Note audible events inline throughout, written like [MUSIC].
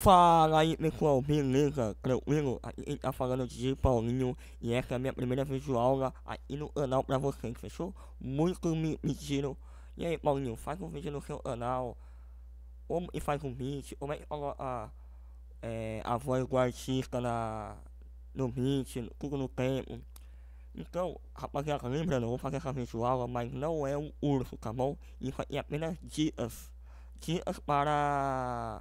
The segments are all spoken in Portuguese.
Fala aí pessoal, beleza? Tranquilo? Aqui quem tá falando é Paulinho e essa é a minha primeira videoaula aqui no canal pra vocês, fechou? Muitos me pediram. E aí Paulinho, faz um vídeo no seu canal, como e faz um vídeo como é que coloca é, a voz do artista na, no vídeo tudo no tempo. Então, rapaziada, lembrando, eu vou fazer essa videoaula, mas não é um urso tá bom? Isso aqui é apenas dicas, dicas para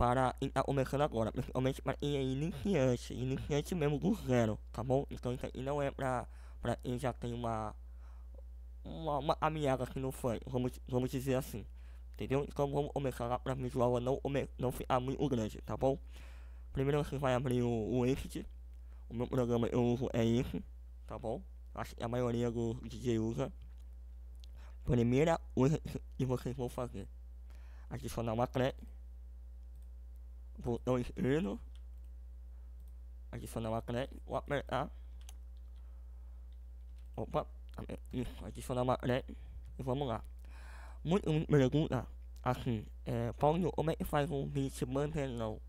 para está começando agora, principalmente para quem é iniciante, iniciante mesmo do zero, tá bom? Então isso aqui não é para pra quem já tem uma, uma, uma amiaga aqui no fã, vamos, vamos dizer assim, entendeu? Então vamos começar lá para visual não, não ficar muito grande, tá bom? Primeiro você vai abrir o, o Exit, o meu programa eu uso é esse, tá bom? Acho que a maioria do DJ usa. Primeira coisa que vocês vão fazer, adicionar uma track botão esquerdo, adicionar um acréscimo, né? vou apertar, opa, isso, adicionar um acréscimo, e vamos lá. Muito me pergunta, assim, é, Paulo, como é que faz um vídeo se manter não?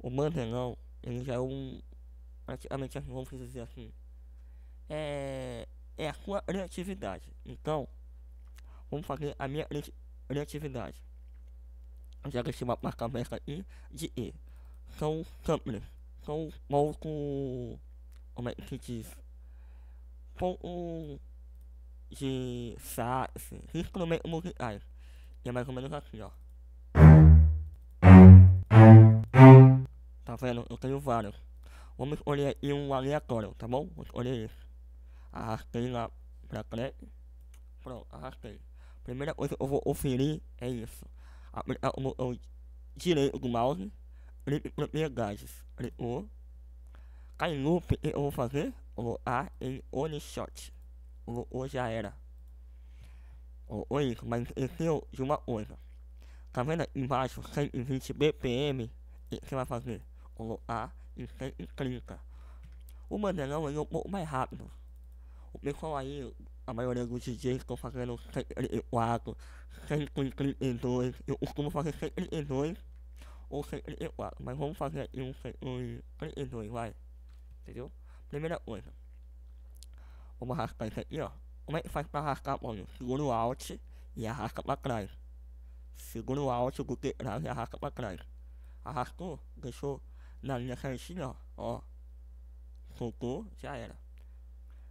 O manter não, ele já é um, praticamente assim, vamos dizer assim, é, é a sua criatividade, então, vamos fazer a minha criatividade já esse mapa cabeça aqui de E. São câmeras são pouco. Como é que se diz? Pouco de sax, assim, instrumentos musicais. E é mais ou menos assim, ó. Tá vendo? Eu tenho vários. Vamos escolher aqui um aleatório, tá bom? Vou escolher esse. Arrastei lá pra frente. Pronto, arrastei. Primeira coisa que eu vou oferir é isso apertar o botão direito do mouse, clique em propriedades, clicou. Cai em loop, eu vou fazer? o vou em one shot. Ou já era. Ou isso, mas esqueceu de uma coisa. Tá vendo embaixo 120 BPM? O que você vai fazer? a em 130. O mandelão é um pouco mais rápido. O pessoal aí a maioria dos DJs estão fazendo 74, 132. Eu costumo fazer 72 ou 74, mas vamos fazer aqui um, um 32, vai. Entendeu? Primeira coisa. Vamos arrastar isso aqui, ó. Como é que faz pra arrastar, mano? Segura o Alt e arrasta pra trás. Segura o Alt do teclado e arrasta pra trás. Arrastou, deixou na linha certinha, ó. Ó. Soltou, já era.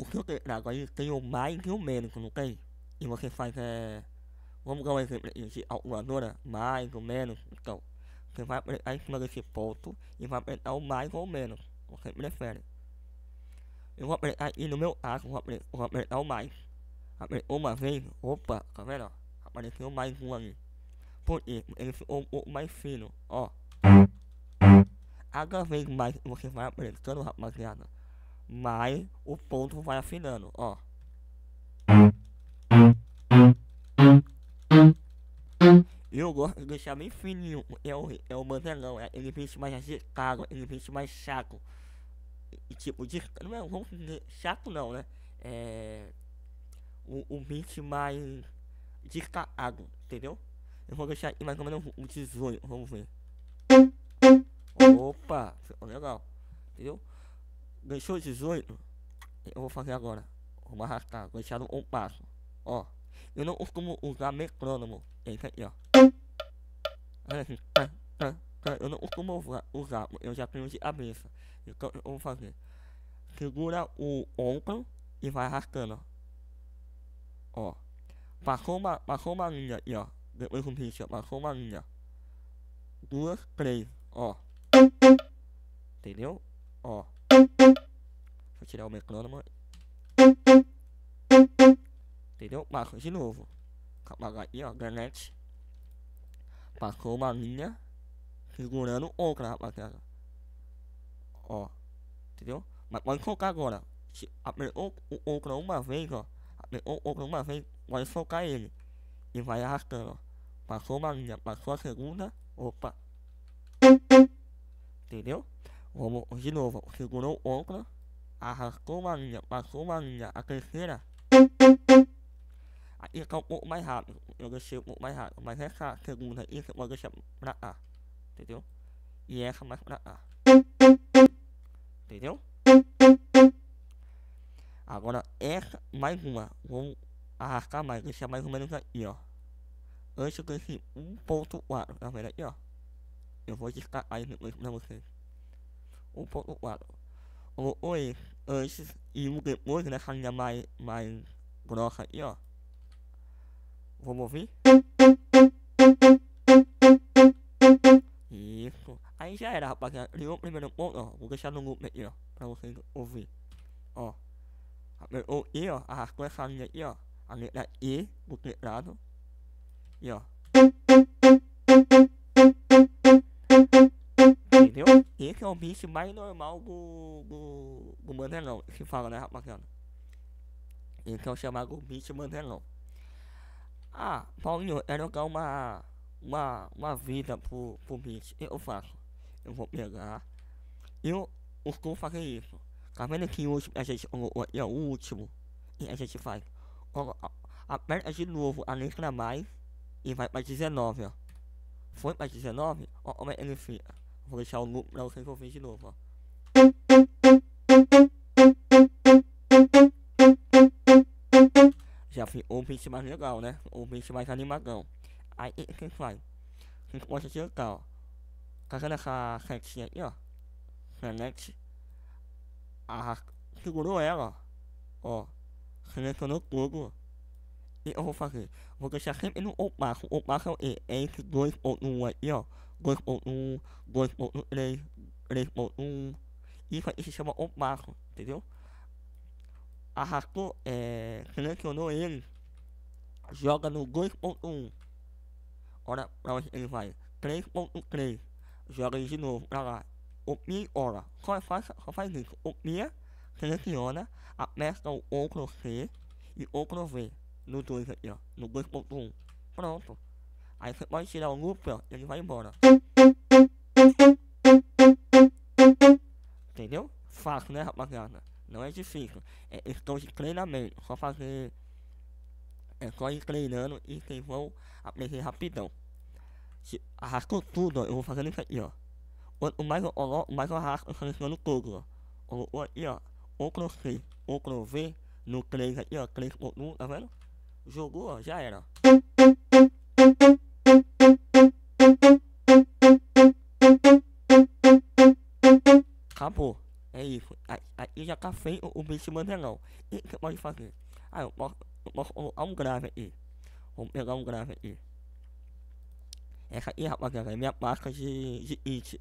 o fio telhado aí tem o mais e o menos, não tem? E você faz é. Vamos dar um exemplo de calculadora, mais ou menos. Então, você vai apertar em cima desse ponto e vai apertar o mais ou menos. Você prefere. Eu vou apertar aqui no meu caso, vou apertar, vou apertar o mais. Apertou uma vez, opa, tá vendo? Apareceu mais um ali. Por quê? Ele ficou um pouco mais fino, ó. Cada vez mais você vai apertando, rapaziada mas o ponto vai afinando, ó. Eu gosto de deixar bem fininho, é o, é o mantelão, é ele vence mais agitado, ele vence mais chato. E, tipo, de, não é, um chato não, né? É, o, o beat mais descarado, entendeu? Eu vou deixar mais ou menos um 18, vamos ver. Opa, legal, entendeu? Deixou 18. Eu vou fazer agora. Vou arrastar. Vou deixar um passo. Ó. Eu não costumo usar metrônomo. Esse aqui, ó. Eu não costumo usar. Eu já tenho de cabeça. Então eu vou fazer. Segura o ombro e vai arrastando, ó. ó. Passou uma, passou uma linha aqui, ó. Depois o bicho, passou uma linha. Duas, três, ó. Entendeu? Ó. Vou tirar o metrônomo. Entendeu? Marca de novo. Calma aí, ó, granete. Passou uma linha segurando outra, rapaziada. Ó, entendeu? Mas pode focar agora. apertou o outra uma vez, ó. Apertou outra uma vez, pode focar ele. E vai arrastando, ó. Passou uma linha, passou a segunda. Opa. Entendeu? Vamos de novo. Segurou outra. Arrastou uma linha. Passou uma linha. A terceira. Aí tá um pouco mais rápido. Eu deixei um pouco mais rápido. Mas essa segunda aí você pode deixar pra cá. Entendeu? E essa mais pra cá. Entendeu? Agora essa, mais uma. Vamos arrastar mais. Deixar mais ou menos aqui, ó. Antes ganhei 1.4. Tá vendo aqui, ó? Eu vou destacar aí depois pra vocês ponto 1.4. Colocou antes e um depois nessa linha mais, mais grossa aqui, ó. Vamos ouvir? Isso. Aí já era, rapaziada. Criou o primeiro ponto, ó. Vou deixar no loop aqui, ó. Pra vocês ouvir. Ó. Apertou e ó. Arrastou essa linha aqui, ó. A letra E do teclado. E, ó. Esse é o bicho mais normal do, do, do Mandelão, se fala, né, rapaziada? Esse é o chamado bicho Mandelão. Ah, Paulinho, era é jogar dar uma, uma, uma vida pro, pro bicho. Eu faço. Eu vou pegar. Eu costumo fazer isso. Tá vendo que o último, a gente o o é o último. E a gente faz. Ó, aperta de novo a letra mais. E vai pra 19, ó. Foi pra 19? Ó, como é que ele fica. Vou deixar o no, pra vocês ouvirem de novo, ó. Já fiz um beat mais legal, né? Um beat mais animadão. Aí o [LAUGHS] que faz? A gente pode tirar, ó. Tá vendo essa setinha aqui, ó? Select. Ah, segurou ela, ó. Ó. Selecionou tudo. E eu vou fazer. Vou deixar sempre no opaco. O opaco é o dois ou esse aqui, ó. 2.1, 2.3, 3.1. Isso aqui se chama o opaco, entendeu? Arrastou, é, selecionou ele, joga no 2.1. Olha pra onde ele vai. 3.3. Joga ele de novo pra lá. Opie, olha. Só é faz, só faz isso. Opia, seleciona, aperta o outro C e Ctrl V no 2 aqui, ó. No 2.1. Pronto. Aí você pode tirar o loop, e ele vai embora. Entendeu? Fácil, né, rapaziada? Não é difícil. É questão de treinamento. Só fazer. É só ir treinando e vocês vão aprender rapidão. Se arrastou tudo, ó. Eu vou fazendo isso aqui, ó. Quanto mais eu mais eu arrasto, eu seleciono tudo, ó. Colocou aqui, ó. Ctrl C, Ctrl V. No 3 aqui, ó. 3.1, tá vendo? Jogou, ó. Já era. que já tá feio o bicho mandelão. O que pode fazer? Ah, eu posso, eu posso colocar um grave aqui. Vamos pegar um grave aqui. Essa aqui, rapaziada, é minha placa de, de it.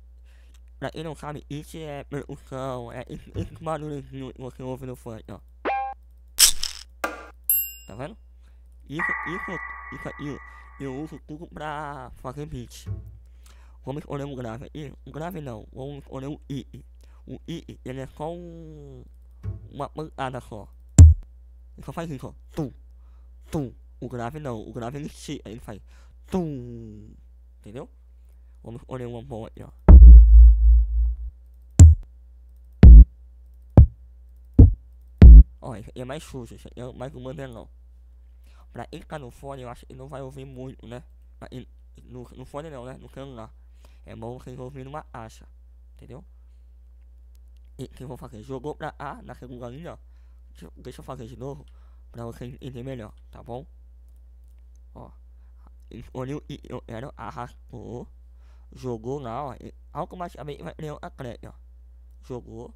Pra quem não sabe, it é percussão, é esse, esse barulhinho que você ouve no funk, ó. Tá vendo? Isso, isso, isso aqui, eu uso tudo pra fazer beat. Vamos escolher um grave aqui. Um grave não, vamos escolher um i. O i, ele é só um, uma pancada só. Ele só faz isso, ó. tu O grave não, o grave ele se, ele faz tu Entendeu? Vamos olhar uma boa aqui, ó. Ó, esse aqui é mais sujo, esse aqui é mais um mandelão. Pra ele tá no fone, eu acho que ele não vai ouvir muito, né? Ele, no, no fone não, né? No celular. É bom vocês ouvirem uma acha, entendeu? o que eu vou fazer? Jogou pra A na segunda linha. Deixa, deixa eu fazer de novo pra você entender melhor, tá bom? Ó, escolheu e eu quero, arrastou, jogou lá, ó, automaticamente vai criar a crepe, ó. Jogou.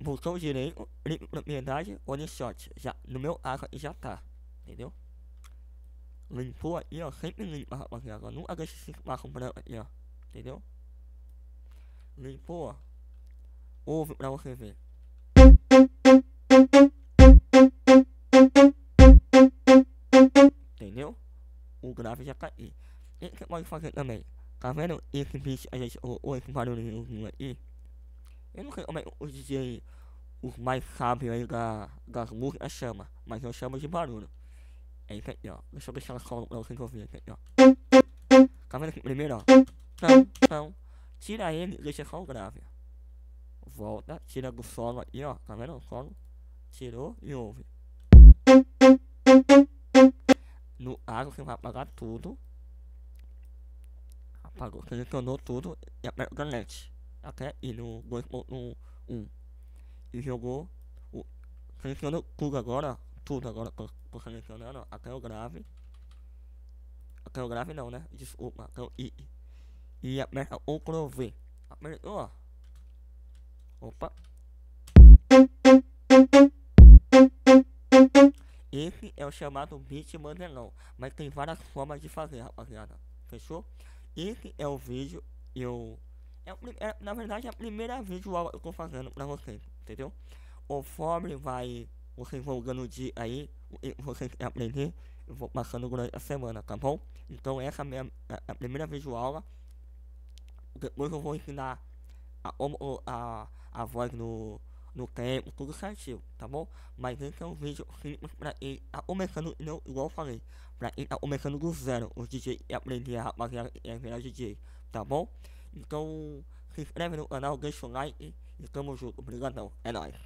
Botão direito, propriedade, one shot. Já, no meu arco aqui já tá, entendeu? Limpou aqui, ó, sempre limpa, rapaziada. Nunca deixa esse espaço branco aqui, ó, entendeu? Limpou, ó ouve pra você ver. Entendeu? O grave já tá aí. E você pode fazer também. Tá vendo esse bicho a gente ou esse barulhinho aqui? Eu não sei como é que os DJ, os mais sábios aí da, das músicas chama, mas eu chamo de barulho. É isso aqui, ó. Deixa eu deixar solo pra vocês ouvirem aqui, ó. Tá vendo aqui primeiro, ó? Então, então, tira ele e deixa só o grave volta, tira do solo aqui, ó. Tá vendo o solo? Tirou e ouve. No ar você vai apagar tudo. Apagou, selecionou tudo e aperta o connect. Até ir no 2.1 e jogou o. Selecionou tudo agora, tudo agora tô, tô selecionando, até o grave. Até o grave não, né? Desculpa, até o I. E aperta o V. Apertou, ó. Opa. Esse é o chamado beat mandelão, mas tem várias formas de fazer, rapaziada. Fechou? Esse é o vídeo, eu... É, é, na verdade, é a primeira visual que eu tô fazendo para vocês, entendeu? Conforme vai... Vocês vão dando o dia aí, vocês querem aprender, eu vou passando durante a semana, tá bom? Então essa é a, minha, a, a primeira visual. Depois eu vou ensinar a, a, a voz no, no tempo, tudo certinho, tá bom? Mas esse é um vídeo simples pra quem tá começando, não, igual eu falei, pra quem tá começando do zero, o DJ e aprender a fazer a virar DJ, tá bom? Então, se inscreve no canal, deixa o like e tamo junto, obrigadão, é nóis.